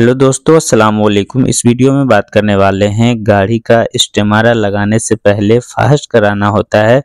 hello दोस्तों अस्सलाम वालेकुम इस वीडियो में बात करने वाले हैं गाड़ी का स्टेमारा लगाने से पहले फास्ट कराना होता है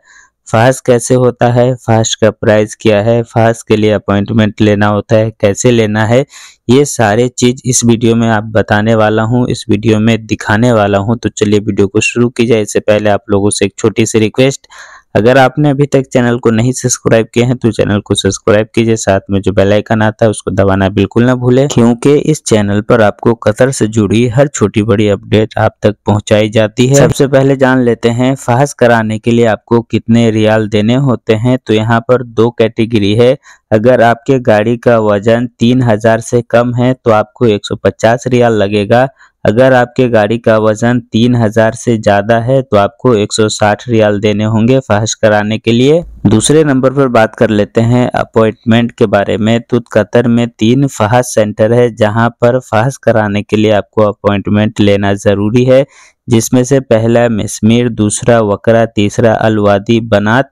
फास्ट कैसे होता है फास्ट का प्राइस क्या है फास्ट के लिए अपॉइंटमेंट लेना होता है कैसे लेना है ये सारे चीज़ इस वीडियो में आप बताने वाला हूँ इस वीडियो में दिखाने वाला हूँ तो चलिए वीडियो को शुरू की जाए इससे पहले आप लोगों से एक छोटी सी रिक्वेस्ट अगर आपने अभी तक चैनल को नहीं सब्सक्राइब किया है तो चैनल को सब्सक्राइब कीजिए साथ में जो बेल आइकन आता है उसको दबाना बिल्कुल ना भूले क्योंकि इस चैनल पर आपको कतर से जुड़ी हर छोटी बड़ी अपडेट आप तक पहुंचाई जाती है सबसे पहले जान लेते हैं फहस कराने के लिए आपको कितने रियाल देने होते हैं तो यहाँ पर दो कैटेगरी है अगर आपके गाड़ी का वजन तीन हजार से कम है तो आपको पचास रियाल लगेगा अगर आपके गाड़ी का वजन 3000 से ज़्यादा है तो आपको 160 रियाल देने होंगे फहश कराने के लिए दूसरे नंबर पर बात कर लेते हैं अपॉइंटमेंट के बारे में तो कतर में तीन फहस सेंटर है जहां पर फहस कराने के लिए आपको अपॉइंटमेंट लेना ज़रूरी है जिसमें से पहला मिसमिर दूसरा वकरा तीसरा अलवादी बनात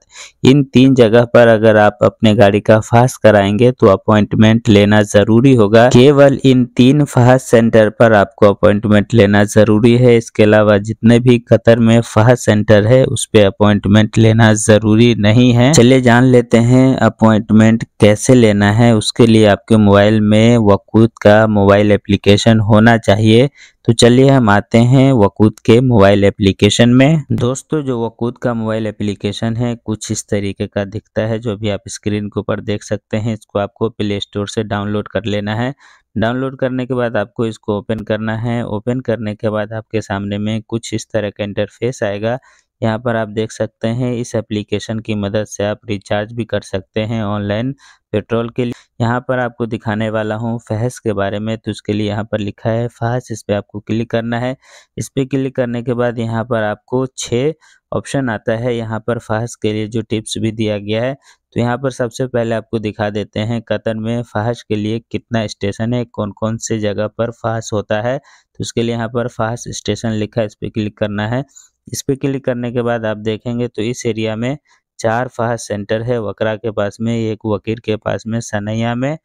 इन तीन जगह पर अगर आप अपने गाड़ी का फास्ट कराएंगे तो अपॉइंटमेंट लेना ज़रूरी होगा केवल इन तीन फास्ट सेंटर पर आपको अपॉइंटमेंट लेना ज़रूरी है इसके अलावा जितने भी कतर में फास्ट सेंटर है उस पर अपॉइंटमेंट लेना ज़रूरी नहीं है चलिए जान लेते हैं अपॉइंटमेंट कैसे लेना है उसके लिए आपके मोबाइल में वकूत का मोबाइल एप्लीकेशन होना चाहिए तो चलिए हम आते हैं वकूत के मोबाइल एप्लीकेशन में दोस्तों जो वकूद का मोबाइल एप्लीकेशन है कुछ इस तरीके का दिखता है जो भी आप स्क्रीन के ऊपर देख सकते हैं इसको आपको प्ले स्टोर से डाउनलोड कर लेना है डाउनलोड करने के बाद आपको इसको ओपन करना है ओपन करने के बाद आपके सामने में कुछ इस तरह का इंटरफेस आएगा यहाँ पर आप देख सकते हैं इस एप्लीकेशन की मदद से आप रिचार्ज भी कर सकते हैं ऑनलाइन पेट्रोल के लिए यहाँ पर आपको दिखाने वाला हूँ फहस के बारे में तो उसके लिए यहाँ पर लिखा है फहस इस पर आपको क्लिक करना है इस पर क्लिक करने के बाद यहाँ पर आपको छः ऑप्शन आता है यहाँ पर फहस के लिए जो टिप्स भी दिया गया है तो यहाँ पर सबसे पहले आपको दिखा देते हैं कतर में फहश के लिए कितना स्टेशन है कौन कौन से जगह पर फहस होता है तो उसके लिए यहाँ पर फहस स्टेशन लिखा है इस पर क्लिक करना है इस पर क्लिक करने के बाद आप देखेंगे तो इस एरिया में चार फाह सेंटर है वकरा के पास में एक वकीर के पास में सनैया में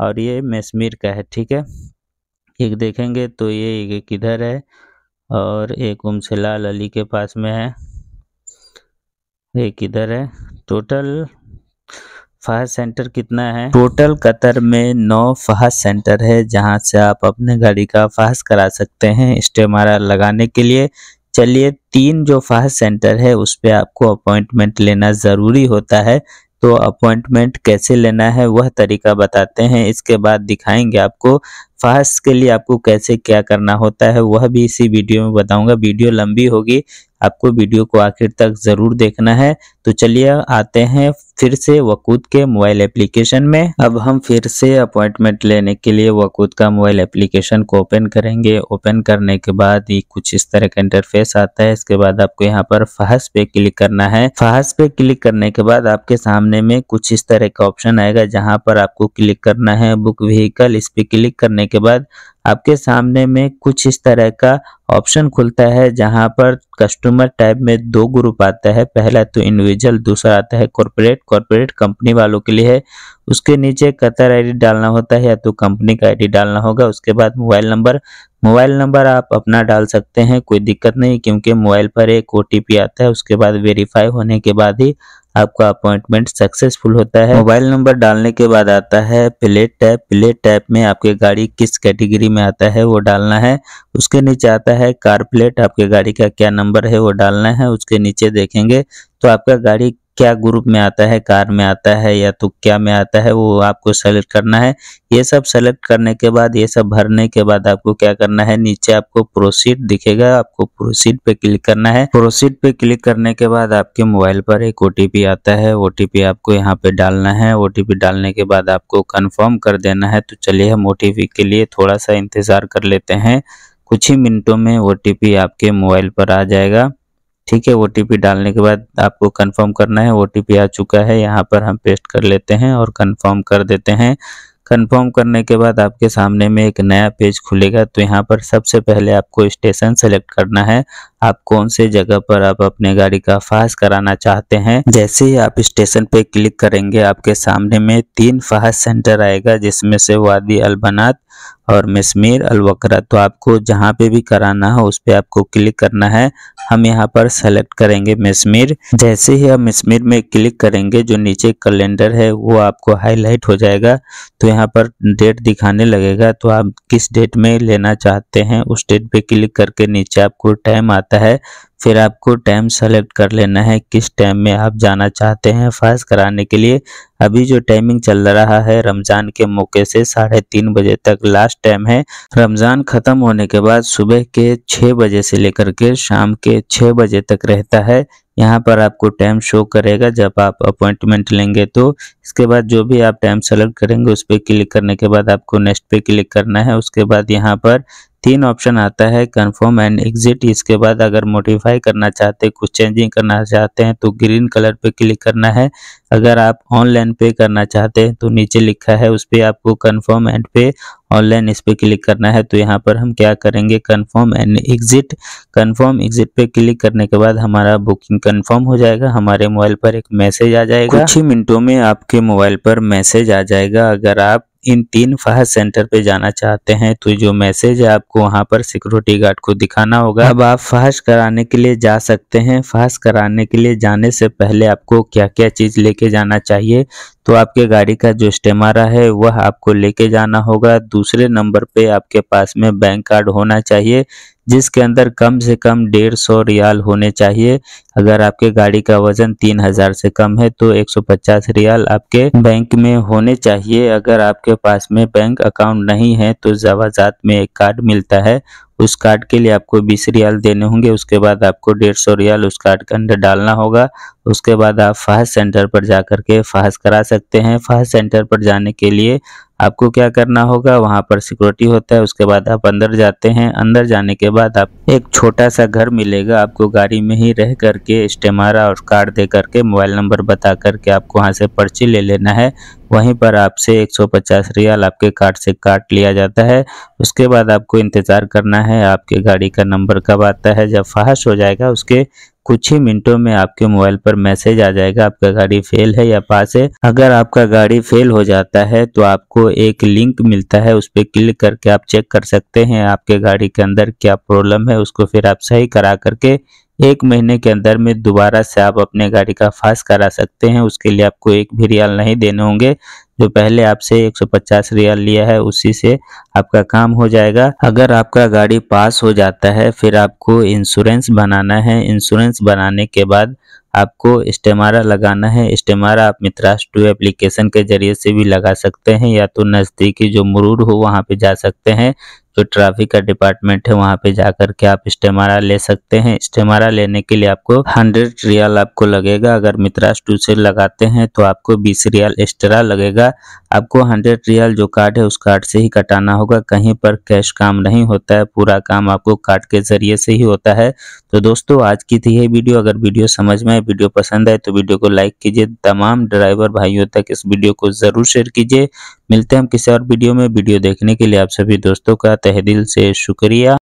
और ये मशमीर का है ठीक है एक देखेंगे तो ये एक किधर है और एक उमसलाल अली के पास में है एक इधर है टोटल फहस सेंटर कितना है टोटल कतर में नौ फहस सेंटर है जहां से आप अपने गाड़ी का फहस करा सकते हैं स्टेमारा लगाने के लिए चलिए तीन जो फास्ट सेंटर है उस पर आपको अपॉइंटमेंट लेना ज़रूरी होता है तो अपॉइंटमेंट कैसे लेना है वह तरीका बताते हैं इसके बाद दिखाएंगे आपको फास्ट के लिए आपको कैसे क्या करना होता है वह भी इसी वीडियो में बताऊंगा वीडियो लंबी होगी आपको वीडियो को आखिर तक ज़रूर देखना है तो चलिए आते हैं फिर से वकूद के मोबाइल एप्लीकेशन में अब हम फिर से अपॉइंटमेंट लेने के लिए वकूद का मोबाइल एप्लीकेशन को ओपन करेंगे ओपन करने के बाद ये कुछ इस तरह का इंटरफेस आता है इसके बाद आपको यहाँ पर फहस पे क्लिक करना है फहस पे क्लिक करने के बाद आपके सामने में कुछ इस तरह का ऑप्शन आएगा जहाँ पर आपको क्लिक करना है बुक व्हीकल इस पे क्लिक करने के बाद आपके सामने में कुछ इस तरह का ऑप्शन खुलता है जहां पर कस्टमर टाइप में दो ग्रुप आता है पहला तो इंडिविजुअल दूसरा आता है कॉरपोरेट कॉरपोरेट कंपनी वालों के लिए है उसके नीचे कतर आईडी डालना होता है या तो कंपनी का आईडी डालना होगा उसके बाद मोबाइल नंबर मोबाइल नंबर आप अपना डाल सकते हैं कोई दिक्कत नहीं क्योंकि मोबाइल पर एक ओ आता है उसके बाद वेरीफाई होने के बाद ही आपका अपॉइंटमेंट सक्सेसफुल होता है मोबाइल नंबर डालने के बाद आता है प्लेट टैप प्लेट टैप में आपके गाड़ी किस कैटेगरी में आता है वो डालना है उसके नीचे आता है है कार प्लेट आपके गाड़ी का क्या नंबर है वो डालना है उसके नीचे देखेंगे तो आपका गाड़ी क्या ग्रुप में आता है कार में आता है या तो क्या में आता है वो आपको सेलेक्ट करना है ये सब सेलेक्ट करने के बाद ये सब भरने के बाद आपको क्या करना है नीचे आपको प्रोसीड दिखेगा आपको प्रोसीड पे क्लिक करना है प्रोसीड पे क्लिक करने के बाद आपके मोबाइल पर एक ओटीपी आता है ओ आपको यहाँ पे डालना है ओ डालने के बाद आपको कन्फर्म कर देना है तो चलिए हम ओ के लिए थोड़ा सा इंतजार कर लेते हैं कुछ ही मिनटों में ओ आपके मोबाइल पर आ जाएगा ठीक है ओ डालने के बाद आपको कंफर्म करना है ओ आ चुका है यहाँ पर हम पेस्ट कर लेते हैं और कंफर्म कर देते हैं कंफर्म करने के बाद आपके सामने में एक नया पेज खुलेगा तो यहाँ पर सबसे पहले आपको स्टेशन सेलेक्ट करना है आप कौन से जगह पर आप अपने गाड़ी का फास्ट कराना चाहते हैं जैसे ही आप स्टेशन पे क्लिक करेंगे आपके सामने में तीन फास्ट सेंटर आएगा जिसमें से वादी अलबनाथ और मशमीर अलवकरा तो आपको जहाँ पे भी कराना हो उस पर आपको क्लिक करना है हम यहाँ पर सेलेक्ट करेंगे मशमीर जैसे ही हम मशमीर में क्लिक करेंगे जो नीचे कैलेंडर है वो आपको हाईलाइट हो जाएगा तो यहाँ पर डेट दिखाने लगेगा तो आप किस डेट में लेना चाहते हैं उस डेट पे क्लिक करके नीचे आपको टाइम आता है फिर आपको टाइम सेलेक्ट कर लेना है किस टाइम में आप जाना चाहते हैं फास्ट कराने के लिए अभी जो टाइमिंग चल रहा है रमज़ान के मौके से साढ़े तीन बजे तक लास्ट टाइम है रमज़ान ख़त्म होने के बाद सुबह के छः बजे से लेकर के शाम के छः बजे तक रहता है यहाँ पर आपको टाइम शो करेगा जब आप अपॉइंटमेंट लेंगे तो इसके बाद जो भी आप टाइम सेलेक्ट करेंगे उस पर क्लिक करने के बाद आपको नेक्स्ट पे क्लिक करना है उसके बाद यहाँ पर तीन ऑप्शन आता है कंफर्म एंड एग्जिट इसके बाद अगर मोडिफाई करना चाहते हैं कुछ चेंजिंग करना चाहते हैं तो ग्रीन कलर पे क्लिक करना है अगर आप ऑनलाइन पे करना चाहते हैं तो नीचे लिखा है उस पर आपको कंफर्म एंड पे ऑनलाइन इस पर क्लिक करना है तो यहाँ पर हम क्या करेंगे confirm and exit confirm exit पे क्लिक करने के बाद हमारा बुकिंग कन्फर्म हो जाएगा हमारे मोबाइल पर एक मैसेज आ जाएगा कुछ ही मिनटों में आपके मोबाइल पर मैसेज आ जाएगा अगर आप इन तीन फहद सेंटर पे जाना चाहते हैं तो जो मैसेज है आपको वहाँ पर सिक्योरिटी गार्ड को दिखाना होगा अब आप फहश कराने के लिए जा सकते हैं फहस कराने के लिए जाने से पहले आपको क्या क्या चीज़ लेके जाना चाहिए तो आपके गाड़ी का जो स्टेमारा है वह आपको लेके जाना होगा दूसरे नंबर पे आपके पास में बैंक कार्ड होना चाहिए जिसके अंदर कम से कम डेढ़ सौ रियाल होने चाहिए अगर आपके गाड़ी का वजन तीन हजार से कम है तो एक सौ पचास रियाल आपके बैंक में होने चाहिए अगर आपके पास में बैंक अकाउंट नहीं है तो जवाजात में एक कार्ड मिलता है उस कार्ड के लिए आपको बीस रियाल देने होंगे उसके बाद आपको डेढ़ सौ रियाल उस कार्ड के अंदर डालना होगा उसके बाद आप फास्ट सेंटर पर जा कर के फास्ट करा सकते हैं फास्ट सेंटर पर जाने के लिए आपको क्या करना होगा वहाँ पर सिक्योरिटी होता है उसके बाद आप अंदर जाते हैं अंदर जाने के बाद आप एक छोटा सा घर मिलेगा आपको गाड़ी में ही रह करके इस्टेमारा और कार्ड दे करके मोबाइल नंबर बता करके आपको वहाँ से पर्ची ले लेना है वहीं पर आपसे 150 रियाल आपके कार्ड से काट लिया जाता है उसके बाद आपको इंतज़ार करना है आपके गाड़ी का नंबर कब आता है जब फाहश हो जाएगा उसके कुछ ही मिनटों में आपके मोबाइल पर मैसेज आ जाएगा आपका गाड़ी फेल है या पास है अगर आपका गाड़ी फेल हो जाता है तो आपको एक लिंक मिलता है उस पर क्लिक करके आप चेक कर सकते हैं आपके गाड़ी के अंदर क्या प्रॉब्लम है उसको फिर आप सही करा करके एक महीने के अंदर में दोबारा से आप अपने गाड़ी का फास्ट करा सकते हैं उसके लिए आपको एक भी रियाल नहीं देने होंगे जो पहले आपसे 150 रियाल लिया है उसी से आपका काम हो जाएगा अगर आपका गाड़ी पास हो जाता है फिर आपको इंश्योरेंस बनाना है इंश्योरेंस बनाने के बाद आपको इस्टेमारा लगाना है इस्टेमारा आप मित्रास टू एप्लीकेशन के जरिए से भी लगा सकते हैं या तो नज़दीकी जो मुरूर हो वहाँ पे जा सकते हैं जो ट्रैफिक का डिपार्टमेंट है वहाँ पे जा कर के आप इस्टेमारा ले सकते हैं इस्टेमारा लेने के लिए आपको हंड्रेड रियाल आपको लगेगा अगर मित्रास टू से लगाते हैं तो आपको बीस रियाल एक्स्ट्रा लगेगा होगा आपको हंड्रेड रियल जो कार्ड है उस कार्ड से ही कटाना होगा कहीं पर कैश काम नहीं होता है पूरा काम आपको कार्ड के जरिए से ही होता है तो दोस्तों आज की थी ये वीडियो अगर वीडियो समझ में आए वीडियो पसंद आए तो वीडियो को लाइक कीजिए तमाम ड्राइवर भाइयों तक इस वीडियो को ज़रूर शेयर कीजिए मिलते हैं हम किसी और वीडियो में वीडियो देखने के लिए आप सभी दोस्तों का तहदिल से शुक्रिया